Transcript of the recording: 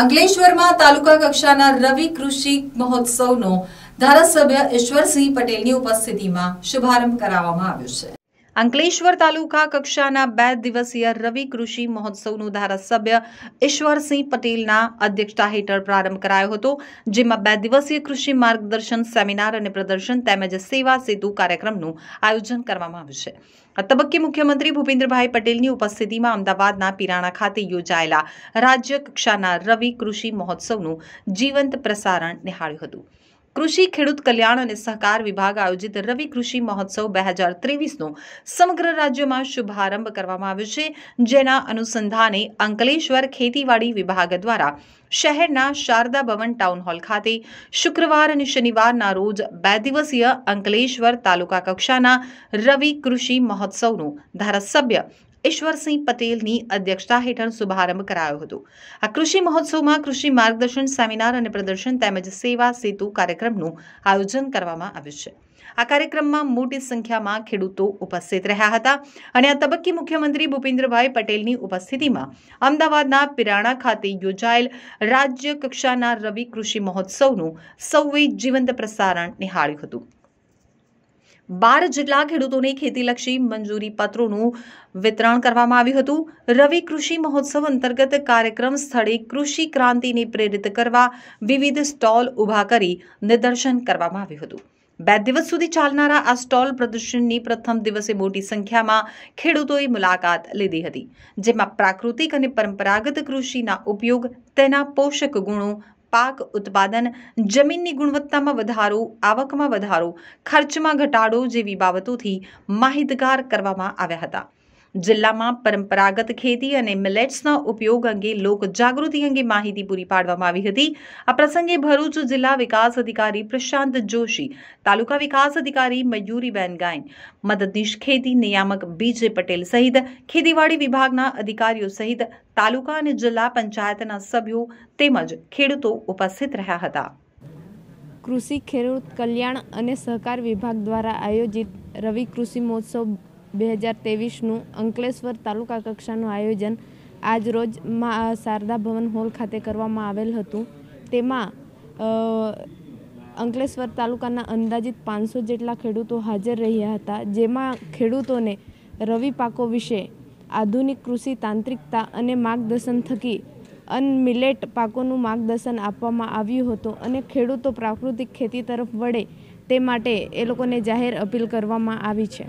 અંકલેશ્વરમાં તાલુકા કક્ષાના રવિ કૃષિ મહોત્સવનો ધારાસભ્ય ઈશ્વરસિંહ પટેલની ઉપસ્થિતિમાં શુભારંભ કરાવવામાં આવ્યો છે અંકલેશ્વર તાલુકા કક્ષાના બે દિવસીય રવિ કૃષિ મહોત્સવનું ધારાસભ્ય ઈશ્વરસિંહ પટેલના અધ્યક્ષતા હેઠળ પ્રારંભ કરાયો હતો જેમાં બે દિવસીય કૃષિ માર્ગદર્શન સેમિનાર અને પ્રદર્શન તેમજ સેવા સેતુ કાર્યક્રમનું આયોજન કરવામાં આવ્યું છે આ તબક્કે મુખ્યમંત્રી ભૂપેન્દ્રભાઈ પટેલની ઉપસ્થિતિમાં અમદાવાદના પિરાણા ખાતે યોજાયેલા રાજ્ય કક્ષાના રવિ કૃષિ મહોત્સવનું જીવંત પ્રસારણ નિહાળ્યું હતું કૃષિ ખેડૂત કલ્યાણ અને સહકાર વિભાગ આયોજિત રવિ કૃષિ મહોત્સવ બે હજાર ત્રેવીસનો સમગ્ર રાજ્યમાં શુભારંભ કરવામાં આવ્યો છે જેના અનુસંધાને અંકલેશ્વર ખેતીવાડી વિભાગ દ્વારા શહેરના શારદા ભવન ટાઉન હોલ ખાતે શુક્રવાર અને શનિવારના રોજ બે દિવસીય અંકલેશ્વર તાલુકા કક્ષાના રવિ કૃષિ મહોત્સવનું ધારાસભ્ય ઈશ્વરસિંહ પટેલની અધ્યક્ષતા હેઠળ શુભારંભ કરાયો હતો આ કૃષિ મહોત્સવમાં કૃષિ માર્ગદર્શન સેમિનાર અને પ્રદર્શન તેમજ સેવા સેતુ કાર્યક્રમનું આયોજન કરવામાં આવ્યું છે આ કાર્યક્રમમાં મોટી સંખ્યામાં ખેડૂતો ઉપસ્થિત રહ્યા હતા અને આ તબક્કે મુખ્યમંત્રી ભૂપેન્દ્રભાઈ પટેલની ઉપસ્થિતિમાં અમદાવાદના પિરાણા ખાતે યોજાયેલ રાજ્ય કક્ષાના રવિ કૃષિ મહોત્સવનું સૌએ જીવંત પ્રસારણ નિહાળ્યું હતું બાર જેટલા ખેડૂતોને ખેતીલક્ષી મંજૂરી પત્રોનું વિતરણ કરવામાં આવ્યું હતું રવિ કૃષિ મહોત્સવ અંતર્ગત કાર્યક્રમ સ્થળે કૃષિ ક્રાંતિને પ્રેરિત કરવા વિવિધ સ્ટોલ ઊભા કરી નિદર્શન કરવામાં આવ્યું હતું બે દિવસ સુધી ચાલનારા આ સ્ટોલ પ્રદર્શનની પ્રથમ દિવસે મોટી સંખ્યામાં ખેડૂતોએ મુલાકાત લીધી હતી જેમાં પ્રાકૃતિક અને પરંપરાગત કૃષિના ઉપયોગ તેના પોષક ગુણો પાક ઉત્પાદન જમીનની ગુણવત્તામાં વધારો આવકમાં વધારો ખર્ચમાં ઘટાડો જેવી બાબતોથી માહિતગાર કરવામાં આવ્યા હતા જિલ્લામાં પરંપરાગત ખેતી અને મિલેટ્સના ઉપયોગ અંગે લોક જાગૃતિ અંગે માહિતી પૂરી પાડવામાં આવી હતી આ પ્રસંગે ભરૂચ જિલ્લા વિકાસ અધિકારી પ્રશાંત જોશી તાલુકા વિકાસ અધિકારી મયુરીબેન ગાયન મદદનીશ ખેતી નિયામક બીજે પટેલ સહિત ખેતીવાડી વિભાગના અધિકારીઓ સહિત તાલુકા અને જિલ્લા પંચાયતના સભ્યો તેમજ ખેડૂતો ઉપસ્થિત રહ્યા હતા કૃષિ ખેડૂત કલ્યાણ અને સહકાર વિભાગ દ્વારા આયોજિત રવિ કૃષિ મહોત્સવ બે હજાર તેવીસનું અંકલેશ્વર તાલુકા કક્ષાનું આયોજન આજ રોજ શારદા ભવન હોલ ખાતે કરવામાં આવેલ હતું તેમાં અંકલેશ્વર તાલુકાના અંદાજિત પાંચસો જેટલા ખેડૂતો હાજર રહ્યા હતા જેમાં ખેડૂતોને રવિ પાકો વિશે આધુનિક કૃષિ તાંત્રિકતા અને માર્ગદર્શન થકી અનમિલેટ પાકોનું માર્ગદર્શન આપવામાં આવ્યું હતું અને ખેડૂતો પ્રાકૃતિક ખેતી તરફ વળે તે માટે એ લોકોને જાહેર અપીલ કરવામાં આવી છે